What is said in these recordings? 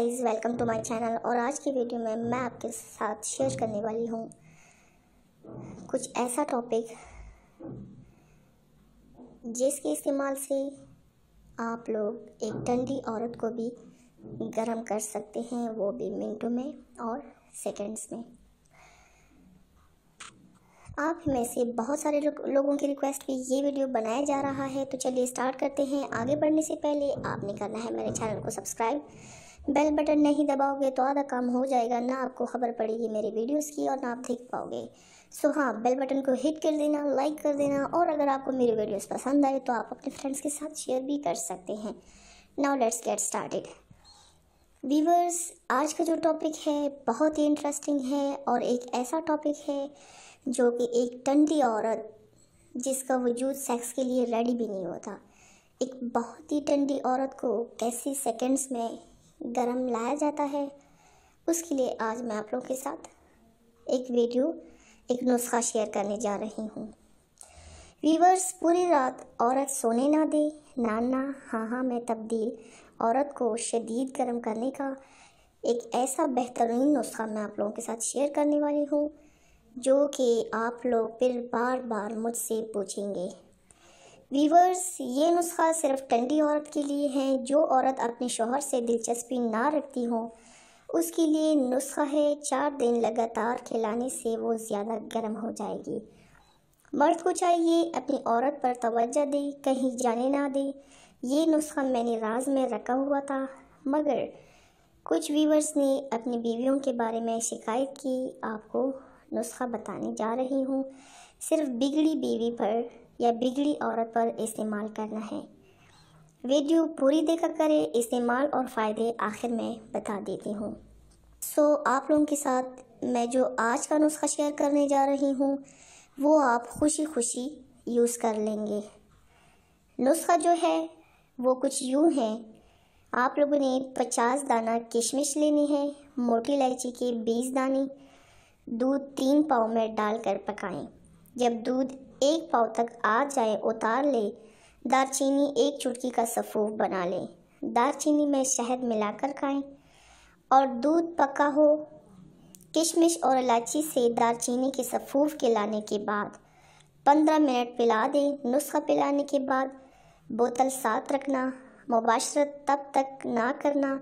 guys welcome to my channel और आज की वीडियो में मैं आपके साथ शेयर करने वाली हूँ कुछ ऐसा टॉपिक जिसके इस्तेमाल से आप लोग एक ठंडी औरत को भी गर्म कर सकते हैं वो भी मिनटों में और सेकंड्स में आप में से बहुत सारे लोगों की रिक्वेस्ट पे ये वीडियो बनाया जा रहा है तो चलिए स्टार्ट करते हैं आगे बढ़ने से पहले आपने करना है मेरे चैनल को सब्सक्राइब बेल बटन नहीं दबाओगे तो आधा काम हो जाएगा ना आपको खबर पड़ेगी मेरे वीडियोस की और ना आप देख पाओगे सो हाँ बेल बटन को हिट कर देना लाइक कर देना और अगर आपको मेरी वीडियोस पसंद आए तो आप अपने फ्रेंड्स के साथ शेयर भी कर सकते हैं now let's get started viewers आज का जो टॉपिक है बहुत ही इंटरेस्टिंग है और एक ऐसा टॉपिक है जो कि एक टंडी औरत जिसका वजूद सेक्स के लिए रेडी भी नहीं होता एक बहुत ही टंडी औरत को कैसे सेकंड्स में गरम लाया जाता है उसके लिए आज मैं आप लोगों के साथ एक वीडियो एक नुस्खा शेयर करने जा रही हूँ वीवर्स पूरी रात औरत सोने ना दे नाना हाँ हाँ मैं तब्दील औरत को शदीद गर्म करने का एक ऐसा बेहतरीन नुस्खा मैं आप लोगों के साथ शेयर करने वाली हूँ जो कि आप लोग फिर बार बार मुझसे पूछेंगे वीवर्स ये नुस्खा सिर्फ टंडी औरत के लिए है जो औरत अपने शोहर से दिलचस्पी ना रखती हो उसके लिए नुस्खा है चार दिन लगातार खिलाने से वो ज़्यादा गर्म हो जाएगी मर्द को चाहिए अपनी औरत पर तवज्जो दे कहीं जाने ना दे ये नुस्खा मैंने राज में रखा हुआ था मगर कुछ वीवर्स ने अपनी बीवियों के बारे में शिकायत की आपको नुस्खा बताने जा रही हूँ सिर्फ बिगड़ी बीवी पर या बिगड़ी औरत पर इस्तेमाल करना है वीडियो पूरी देखा करें इस्तेमाल और फ़ायदे आखिर में बता देती हूँ सो आप लोगों के साथ मैं जो आज का नुस्खा शेयर करने जा रही हूँ वो आप खुशी खुशी यूज़ कर लेंगे नुस्खा जो है वो कुछ यूँ है आप लोगों ने 50 दाना किशमिश लेनी है मोटी इलायची के 20 दाने दूध तीन पाव में डालकर पकाएं जब दूध एक पाव तक आ जाए उतार ले दारचीनी एक चुटकी का सफूफ बना लें दारचीनी में शहद मिलाकर खाएं और दूध पका हो किशमिश और इलायची से दारचीनी के सफूफ लाने के बाद पंद्रह मिनट पिला दें नुस्खा पिलाने के बाद बोतल साथ रखना मुबाशरत तब तक ना करना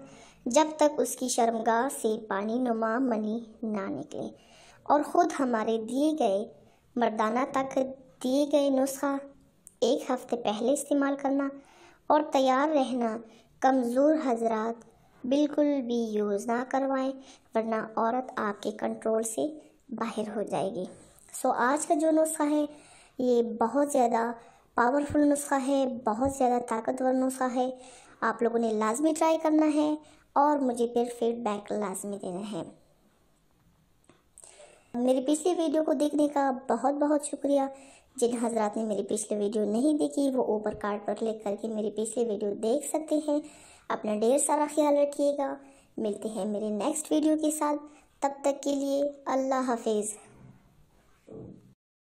जब तक उसकी शर्मगाह से पानी नुमा मनी ना निकले और ख़ुद हमारे दिए गए मर्दाना तक दिए गए नुस्खा एक हफ्ते पहले इस्तेमाल करना और तैयार रहना कमज़ोर हजरात बिल्कुल भी यूज़ ना करवाएं वरना औरत आपके कंट्रोल से बाहर हो जाएगी सो आज का जो नुस्खा है ये बहुत ज़्यादा पावरफुल नुस्खा है बहुत ज़्यादा ताकतवर नुस्खा है आप लोगों ने लाजमी ट्राई करना है और मुझे फिर फीडबैक लाजमी देना है मेरी पिछली वीडियो को देखने का बहुत बहुत शुक्रिया जिन हजरात ने मेरी पिछली वीडियो नहीं देखी वो ऊपर कार्ड पर क्लिक करके मेरी पिछली वीडियो देख सकते हैं अपना ढेर सारा ख्याल रखिएगा मिलते हैं मेरे नेक्स्ट वीडियो के साथ तब तक के लिए अल्लाह हाफिज़